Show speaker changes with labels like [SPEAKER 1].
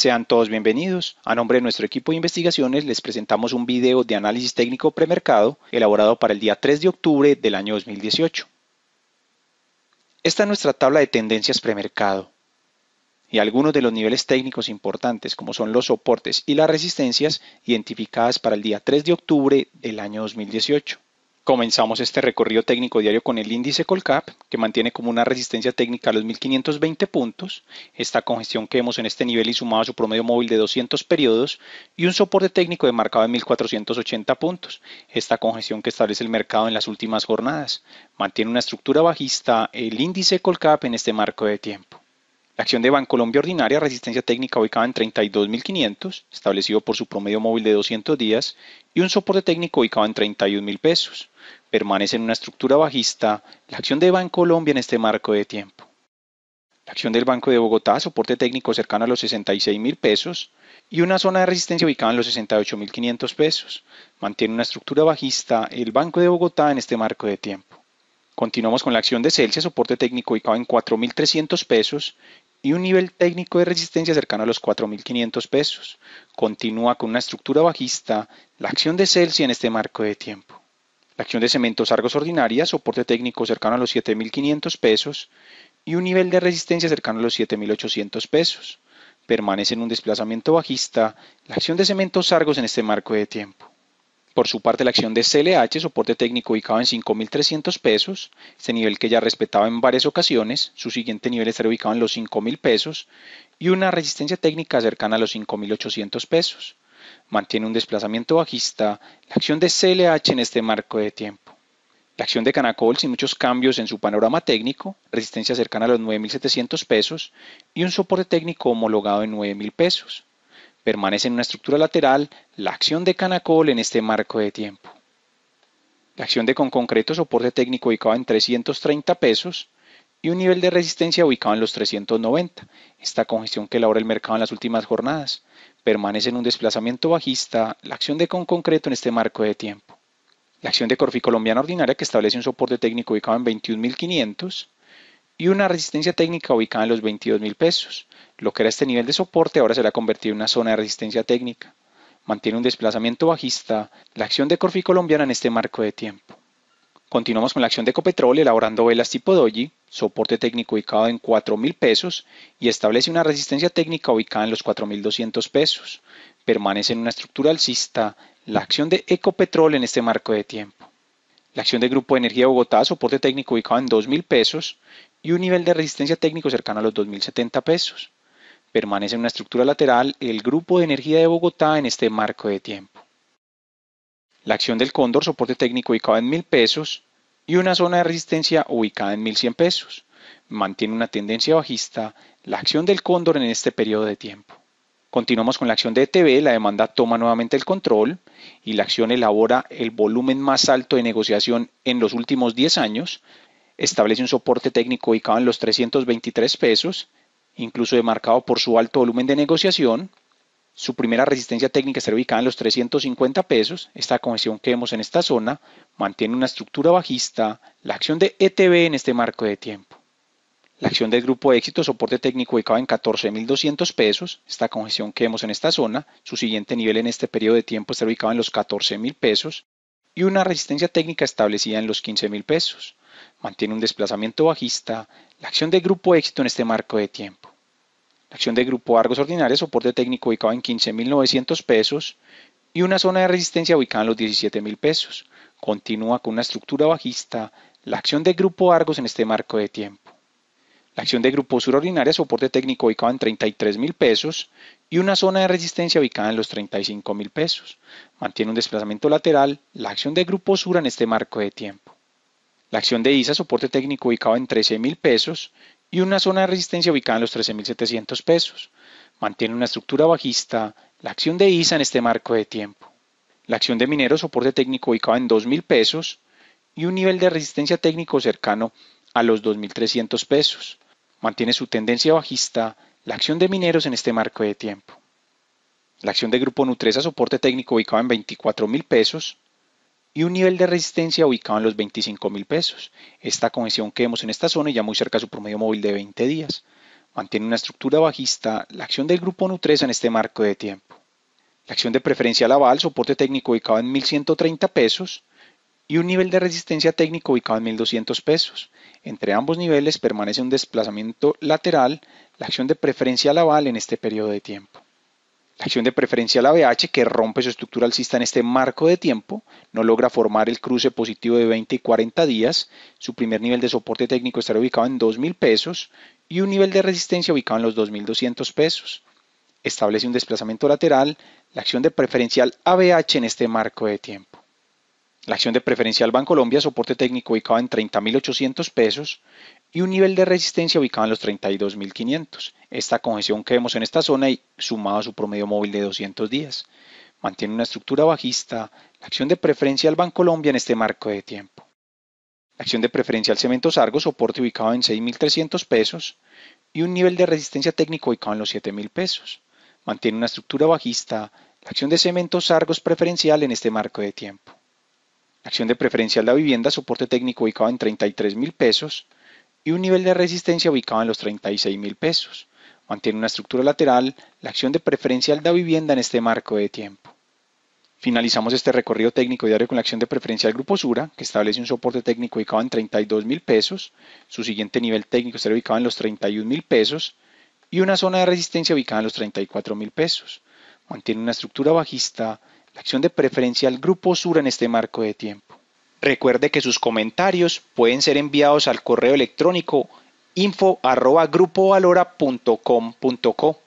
[SPEAKER 1] Sean todos bienvenidos. A nombre de nuestro equipo de investigaciones les presentamos un video de análisis técnico premercado elaborado para el día 3 de octubre del año 2018. Esta es nuestra tabla de tendencias premercado y algunos de los niveles técnicos importantes como son los soportes y las resistencias identificadas para el día 3 de octubre del año 2018. Comenzamos este recorrido técnico diario con el índice Colcap, que mantiene como una resistencia técnica a los 1520 puntos, esta congestión que vemos en este nivel y sumado a su promedio móvil de 200 periodos y un soporte técnico de marcado de 1480 puntos, esta congestión que establece el mercado en las últimas jornadas. Mantiene una estructura bajista el índice Colcap en este marco de tiempo. La acción de Bancolombia Ordinaria, resistencia técnica ubicada en 32.500, establecido por su promedio móvil de 200 días, y un soporte técnico ubicado en 31.000 pesos. Permanece en una estructura bajista la acción de Bancolombia en este marco de tiempo. La acción del Banco de Bogotá, soporte técnico cercano a los 66.000 pesos, y una zona de resistencia ubicada en los 68.500 pesos. Mantiene una estructura bajista el Banco de Bogotá en este marco de tiempo. Continuamos con la acción de Celsius, soporte técnico ubicado en 4.300 pesos y un nivel técnico de resistencia cercano a los 4.500 pesos. Continúa con una estructura bajista la acción de Celsius en este marco de tiempo. La acción de cementos argos ordinaria, soporte técnico cercano a los 7.500 pesos y un nivel de resistencia cercano a los 7.800 pesos. Permanece en un desplazamiento bajista la acción de cementos argos en este marco de tiempo. Por su parte, la acción de CLH, soporte técnico ubicado en 5.300 pesos, este nivel que ya respetaba en varias ocasiones, su siguiente nivel estará ubicado en los 5.000 pesos y una resistencia técnica cercana a los 5.800 pesos. Mantiene un desplazamiento bajista la acción de CLH en este marco de tiempo. La acción de Canacol sin muchos cambios en su panorama técnico, resistencia cercana a los 9.700 pesos y un soporte técnico homologado en 9.000 pesos permanece en una estructura lateral la acción de Canacol en este marco de tiempo. La acción de con concreto soporte técnico ubicado en 330 pesos y un nivel de resistencia ubicado en los 390. Esta congestión que elabora el mercado en las últimas jornadas permanece en un desplazamiento bajista la acción de con concreto en este marco de tiempo. La acción de Corfi Colombiana Ordinaria que establece un soporte técnico ubicado en 21.500 y una resistencia técnica ubicada en los 22,000 mil pesos. Lo que era este nivel de soporte ahora se ha convertido en una zona de resistencia técnica. Mantiene un desplazamiento bajista la acción de Corfi colombiana en este marco de tiempo. Continuamos con la acción de Ecopetrol elaborando velas tipo doji, soporte técnico ubicado en 4,000 mil pesos y establece una resistencia técnica ubicada en los 4.200 pesos. Permanece en una estructura alcista la acción de Ecopetrol en este marco de tiempo. La acción de Grupo de Energía de Bogotá, soporte técnico ubicado en 2,000 mil pesos y un nivel de resistencia técnico cercano a los 2.070 pesos. Permanece en una estructura lateral el Grupo de Energía de Bogotá en este marco de tiempo. La acción del cóndor, soporte técnico ubicado en 1.000 pesos y una zona de resistencia ubicada en 1.100 pesos. Mantiene una tendencia bajista la acción del cóndor en este periodo de tiempo. Continuamos con la acción de ETB, la demanda toma nuevamente el control y la acción elabora el volumen más alto de negociación en los últimos 10 años, establece un soporte técnico ubicado en los 323 pesos, incluso demarcado por su alto volumen de negociación. Su primera resistencia técnica está ubicada en los 350 pesos. Esta congestión que vemos en esta zona mantiene una estructura bajista. La acción de ETB en este marco de tiempo. La acción del grupo de éxito, soporte técnico ubicado en 14.200 pesos, esta congestión que vemos en esta zona, su siguiente nivel en este periodo de tiempo está ubicado en los 14.000 pesos y una resistencia técnica establecida en los 15.000 pesos mantiene un desplazamiento bajista, la acción de grupo éxito en este marco de tiempo. La acción de grupo Argos Ordinaria, soporte técnico ubicado en 15.900 pesos y una zona de resistencia ubicada en los 17.000 pesos. Continúa con una estructura bajista, la acción de grupo Argos en este marco de tiempo. La acción de grupo Sur Ordinaria, soporte técnico ubicado en 33.000 pesos y una zona de resistencia ubicada en los 35.000 pesos. Mantiene un desplazamiento lateral, la acción de grupo Sur en este marco de tiempo. La acción de ISA soporte técnico ubicado en 13,000 pesos y una zona de resistencia ubicada en los 13.700 pesos. Mantiene una estructura bajista la acción de ISA en este marco de tiempo. La acción de minero soporte técnico ubicado en 2.000 pesos y un nivel de resistencia técnico cercano a los 2.300 pesos. Mantiene su tendencia bajista la acción de mineros en este marco de tiempo. La acción de Grupo Nutresa soporte técnico ubicado en 24.000 pesos y un nivel de resistencia ubicado en los 25 mil pesos. Esta comisión que vemos en esta zona ya muy cerca a su promedio móvil de 20 días. Mantiene una estructura bajista la acción del grupo Nutresa en este marco de tiempo. La acción de preferencia Laval, soporte técnico ubicado en 1130 pesos y un nivel de resistencia técnico ubicado en 1200 pesos. Entre ambos niveles permanece un desplazamiento lateral, la acción de preferencia Laval en este periodo de tiempo. La acción de preferencial ABH que rompe su estructura alcista en este marco de tiempo, no logra formar el cruce positivo de 20 y 40 días, su primer nivel de soporte técnico estará ubicado en 2.000 pesos y un nivel de resistencia ubicado en los 2.200 pesos. Establece un desplazamiento lateral, la acción de preferencial ABH en este marco de tiempo. La acción de preferencial Bancolombia, soporte técnico ubicado en 30.800 pesos, y un nivel de resistencia ubicado en los 32.500. Esta congestión que vemos en esta zona y sumado a su promedio móvil de 200 días. Mantiene una estructura bajista, la acción de preferencia al Colombia en este marco de tiempo. La acción de preferencia al cemento Argos soporte ubicado en 6.300 pesos y un nivel de resistencia técnico ubicado en los 7.000 pesos. Mantiene una estructura bajista, la acción de cemento Argos preferencial en este marco de tiempo. La acción de preferencia a la vivienda, soporte técnico ubicado en $33,000, pesos y un nivel de resistencia ubicado en los 36 mil pesos. Mantiene una estructura lateral, la acción de preferencial da vivienda en este marco de tiempo. Finalizamos este recorrido técnico diario con la acción de preferencial Grupo Sura, que establece un soporte técnico ubicado en 32 mil pesos, su siguiente nivel técnico será ubicado en los 31 mil pesos y una zona de resistencia ubicada en los 34 mil pesos. Mantiene una estructura bajista, la acción de preferencial Grupo Sura en este marco de tiempo. Recuerde que sus comentarios pueden ser enviados al correo electrónico info@grupovalora.com.co.